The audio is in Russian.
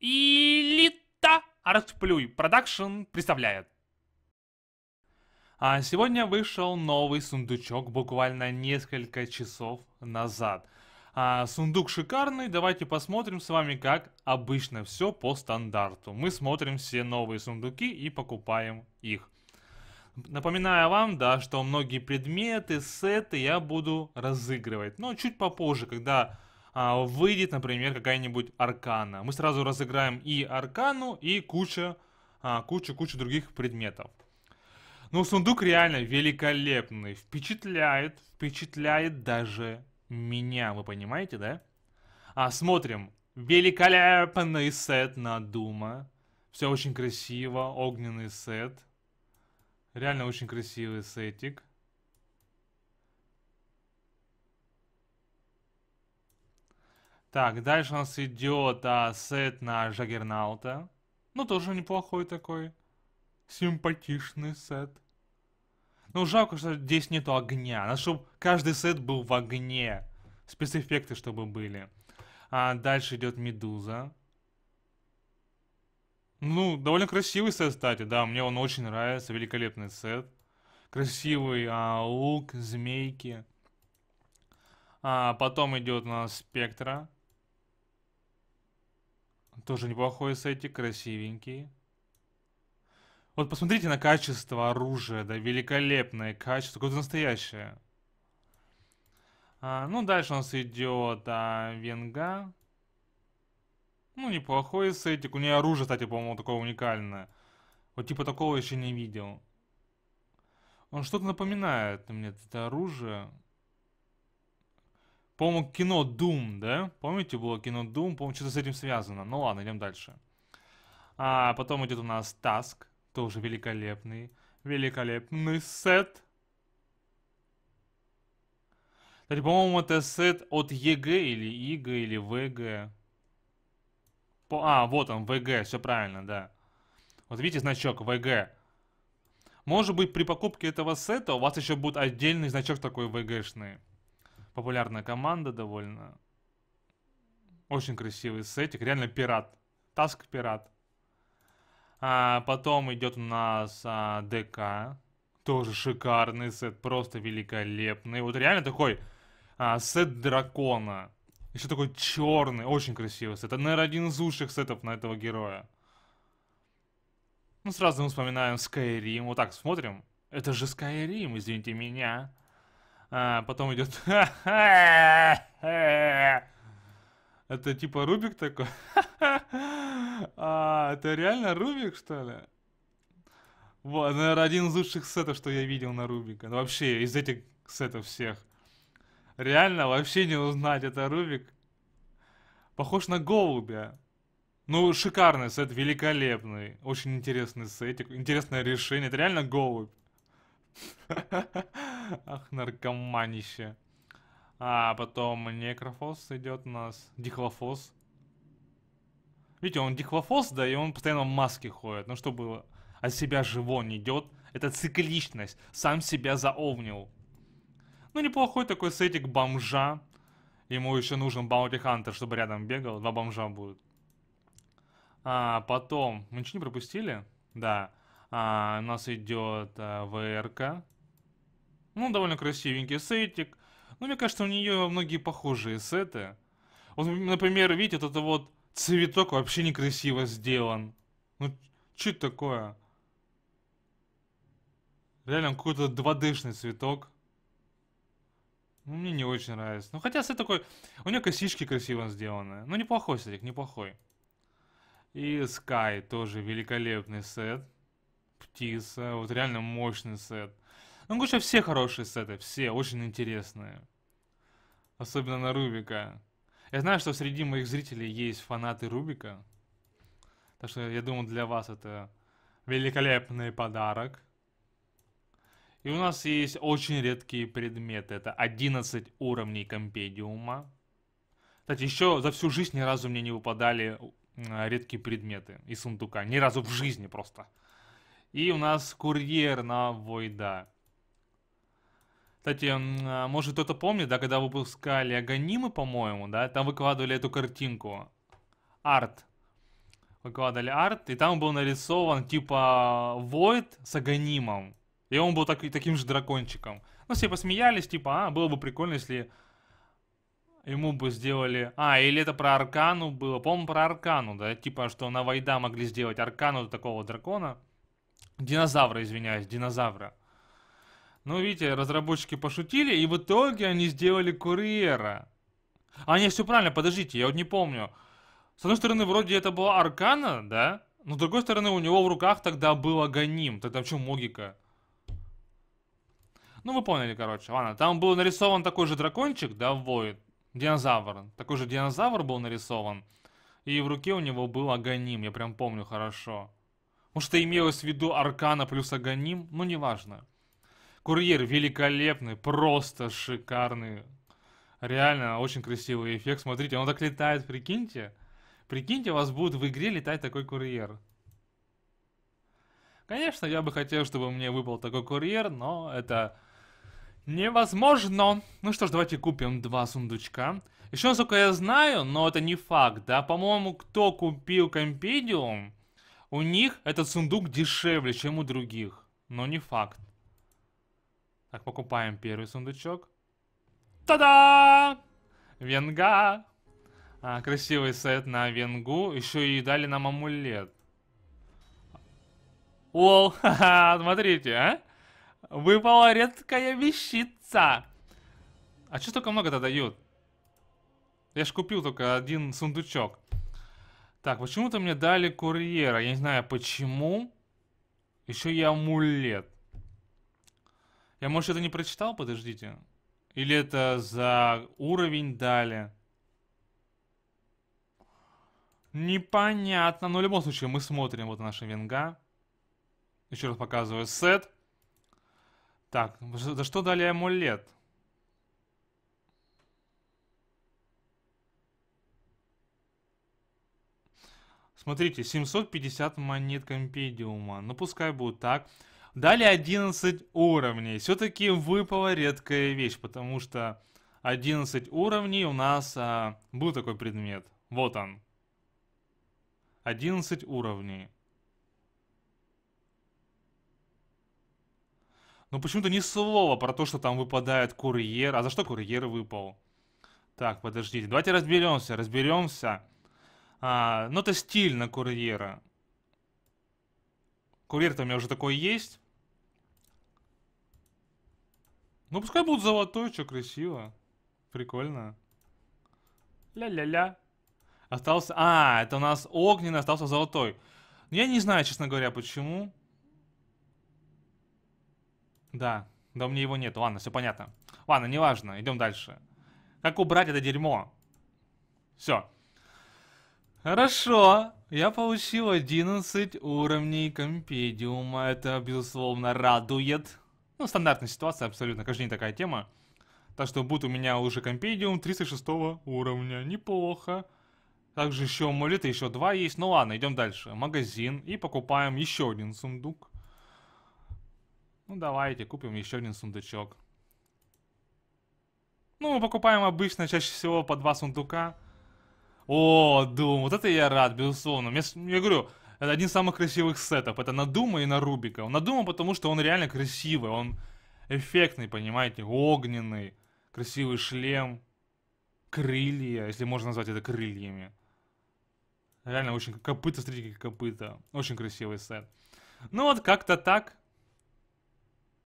Элита Артплюй Продакшн представляет. А сегодня вышел новый сундучок буквально несколько часов назад. А, сундук шикарный, давайте посмотрим с вами, как обычно все по стандарту. Мы смотрим все новые сундуки и покупаем их. Напоминаю вам, да, что многие предметы, сеты я буду разыгрывать, но чуть попозже, когда а, выйдет, например, какая-нибудь аркана. Мы сразу разыграем и аркану, и куча, а, куча, куча других предметов. Ну, сундук реально великолепный. Впечатляет, впечатляет даже меня, вы понимаете, да? А, смотрим. Великолепный сет на Дума. Все очень красиво, огненный сет. Реально очень красивый сетик. Так, дальше у нас идет а, сет на Жагернаута. Ну, тоже неплохой такой. Симпатичный сет. Ну, жалко, что здесь нету огня. Надо, чтобы каждый сет был в огне. Спецэффекты, чтобы были. А дальше идет Медуза. Ну, довольно красивый сет, кстати, да. Мне он очень нравится. Великолепный сет. Красивый а, лук, змейки. А, потом идет у нас Спектра. Тоже неплохой сетик, красивенький. Вот посмотрите на качество оружия, да, великолепное качество, какое-то настоящее. А, ну, дальше у нас идет а, Венга. Ну, неплохой сетик. У нее оружие, кстати, по-моему, такое уникальное. Вот типа такого еще не видел. Он что-то напоминает мне это оружие. По-моему, кино Doom, да? Помните, было кино Doom? По-моему, что-то с этим связано. Ну ладно, идем дальше. А потом идет у нас Task. Тоже великолепный. Великолепный сет. Кстати, по-моему, это сет от ЕГ или ИГ или ВГ. По... А, вот он, ВГ, все правильно, да. Вот видите значок ВГ. Может быть, при покупке этого сета у вас еще будет отдельный значок такой ВГшный популярная команда довольно. Очень красивый сетик, реально пират. Таск пират. А потом идет у нас а, ДК. Тоже шикарный сет, просто великолепный. Вот реально такой а, сет дракона. Еще такой черный, очень красивый сет. Это, наверное, один из лучших сетов на этого героя. Ну, сразу мы вспоминаем Skyrim. Вот так смотрим. Это же Skyrim, извините меня. А, потом идет... Это типа Рубик такой? А, это реально Рубик, что ли? Вот, наверное, один из лучших сетов, что я видел на Рубика. Ну, вообще, из этих сетов всех. Реально, вообще не узнать, это Рубик. Похож на голубя. Ну, шикарный сет, великолепный. Очень интересный сетик, интересное решение. Это реально голубь. Ах, наркоманище. А потом некрофос идет у нас. Дихлофос. Видите, он дихлофос, да, и он постоянно в маске ходит. Ну, чтобы от себя живо не идет. Это цикличность. Сам себя заовнил. Ну, неплохой такой сетик бомжа. Ему еще нужен Баунти Хантер, чтобы рядом бегал. Два бомжа будут. А, потом... Мы ничего не пропустили? Да. А, у нас идет а, ВРК. Ну, довольно красивенький сетик. Ну, мне кажется, у нее многие похожие сеты. Вот, например, видите, вот это вот цветок вообще некрасиво сделан. Ну, что это такое? Реально какой-то d цветок. Ну, мне не очень нравится. Ну, хотя сет такой... У нее косички красиво сделаны. Ну, неплохой сетик, неплохой. И Sky тоже великолепный сет. Птица. Вот реально мощный сет. Ну, конечно, все хорошие сеты, все очень интересные. Особенно на Рубика. Я знаю, что среди моих зрителей есть фанаты Рубика. Так что я думаю, для вас это великолепный подарок. И у нас есть очень редкие предметы. Это 11 уровней компедиума. Кстати, еще за всю жизнь ни разу мне не выпадали редкие предметы из сундука. Ни разу в жизни просто. И у нас курьер на Войда. Кстати, а, может кто-то помнит, да, когда выпускали Аганимы, по-моему, да, там выкладывали эту картинку. Арт. Выкладывали арт, и там был нарисован типа Войд с Аганимом. И он был так, таким же дракончиком. Ну, все посмеялись, типа, а, было бы прикольно, если ему бы сделали... А, или это про Аркану было. По-моему, про Аркану, да? Типа, что на войда могли сделать Аркану такого дракона. Динозавра, извиняюсь, динозавра. Ну, видите, разработчики пошутили, и в итоге они сделали курьера. А, не, все правильно, подождите, я вот не помню. С одной стороны, вроде это была Аркана, да? Но с другой стороны, у него в руках тогда был Аганим. Тогда в чем логика? Ну, вы поняли, короче. Ладно, там был нарисован такой же дракончик, да, воин. Динозавр. Такой же динозавр был нарисован. И в руке у него был Аганим, я прям помню хорошо. Может, имелось в виду Аркана плюс Аганим? Ну, неважно. Курьер великолепный, просто шикарный. Реально, очень красивый эффект. Смотрите, он так летает, прикиньте. Прикиньте, у вас будет в игре летать такой курьер. Конечно, я бы хотел, чтобы мне выпал такой курьер, но это невозможно. Ну что ж, давайте купим два сундучка. Еще, насколько я знаю, но это не факт, да, по-моему, кто купил компедиум, у них этот сундук дешевле, чем у других. Но не факт. Так, покупаем первый сундучок. Та-да! Венга! А, красивый сет на венгу. Еще и дали нам амулет. Лол, ха-ха, смотрите, а? Выпала редкая вещица. А что только много-то дают? Я ж купил только один сундучок. Так, почему-то мне дали курьера. Я не знаю, почему. Еще и амулет. Я, может, это не прочитал? Подождите. Или это за уровень дали? Непонятно. Но ну, в любом случае, мы смотрим вот наша венга. Еще раз показываю сет. Так, за что дали амулет? Смотрите, 750 монет компедиума. Ну, пускай будет так. Дали 11 уровней. Все-таки выпала редкая вещь, потому что 11 уровней у нас а, был такой предмет. Вот он. 11 уровней. Но ну, почему-то ни слова про то, что там выпадает курьер. А за что курьер выпал? Так, подождите. Давайте разберемся, разберемся. А, ну, это стиль на курьера. Курьер-то у меня уже такой есть. Ну пускай будет золотой, что красиво. Прикольно. Ля-ля-ля. Остался... А, это у нас огненный, остался золотой. Ну, я не знаю, честно говоря, почему. Да, да у меня его нет. Ладно, все понятно. Ладно, неважно, идем дальше. Как убрать это дерьмо? Все. Хорошо. Я получил 11 уровней компедиума. Это, безусловно, радует. Ну, стандартная ситуация абсолютно, каждый день такая тема. Так что будет у меня уже компедиум 36 уровня, неплохо. Также еще амулеты, еще два есть. Ну ладно, идем дальше. Магазин и покупаем еще один сундук. Ну давайте, купим еще один сундучок. Ну, мы покупаем обычно чаще всего по два сундука. О, дум, вот это я рад, безусловно. Я, я говорю, это один из самых красивых сетов. Это Надума и на Рубика. Надума, потому что он реально красивый. Он эффектный, понимаете? Огненный. Красивый шлем. Крылья, если можно назвать это крыльями. Реально очень копыта, смотрите, как копыта. Очень красивый сет. Ну вот, как-то так.